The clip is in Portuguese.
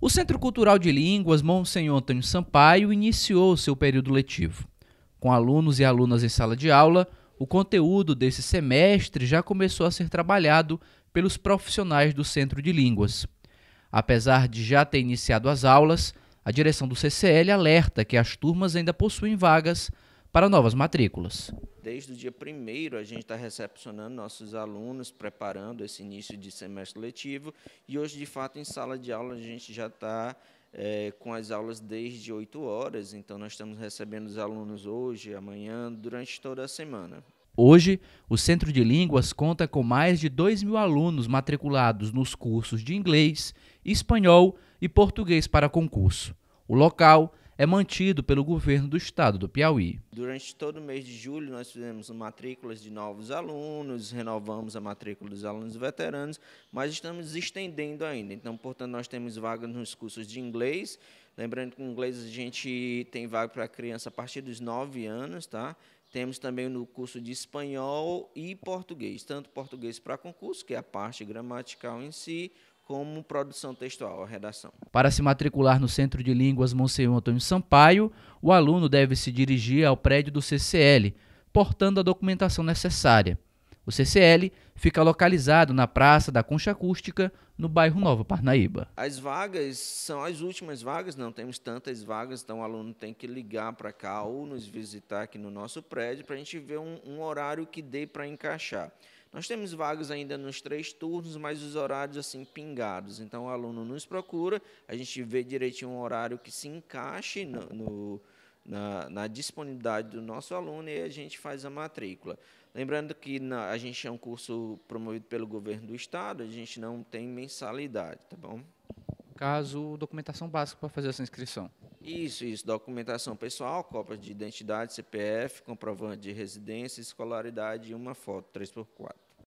O Centro Cultural de Línguas Monsenhor Antônio Sampaio iniciou seu período letivo. Com alunos e alunas em sala de aula, o conteúdo desse semestre já começou a ser trabalhado pelos profissionais do Centro de Línguas. Apesar de já ter iniciado as aulas, a direção do CCL alerta que as turmas ainda possuem vagas para novas matrículas. Desde o dia 1 a gente está recepcionando nossos alunos, preparando esse início de semestre letivo, e hoje, de fato, em sala de aula, a gente já está é, eh, com as aulas desde 8 horas, então nós estamos recebendo os alunos hoje, amanhã, durante toda a semana. Hoje, o Centro de Línguas conta com mais de 2 mil alunos matriculados nos cursos de inglês, espanhol e português para concurso. O local é mantido pelo governo do estado do Piauí. Durante todo o mês de julho, nós fizemos matrículas de novos alunos, renovamos a matrícula dos alunos veteranos, mas estamos estendendo ainda. Então, portanto, nós temos vagas nos cursos de inglês. Lembrando que em inglês a gente tem vaga para criança a partir dos 9 anos, tá? Temos também no curso de espanhol e português, tanto português para concurso, que é a parte gramatical em si, como produção textual, a redação. Para se matricular no Centro de Línguas Monsenhor Antônio Sampaio, o aluno deve se dirigir ao prédio do CCL, portando a documentação necessária. O CCL fica localizado na Praça da Concha Acústica, no bairro Nova Parnaíba. As vagas são as últimas vagas, não temos tantas vagas, então o aluno tem que ligar para cá ou nos visitar aqui no nosso prédio para a gente ver um, um horário que dê para encaixar. Nós temos vagas ainda nos três turnos, mas os horários assim pingados. Então o aluno nos procura, a gente vê direitinho um horário que se encaixe no, no na, na, disponibilidade do nosso aluno e a gente faz a matrícula. Lembrando que na, a gente é um curso promovido pelo governo do estado, a gente não tem mensalidade, tá bom? Caso documentação básica para fazer essa inscrição. Isso, isso. Documentação pessoal, cópias de identidade, CPF, comprovante de residência, escolaridade e uma foto, 3x4.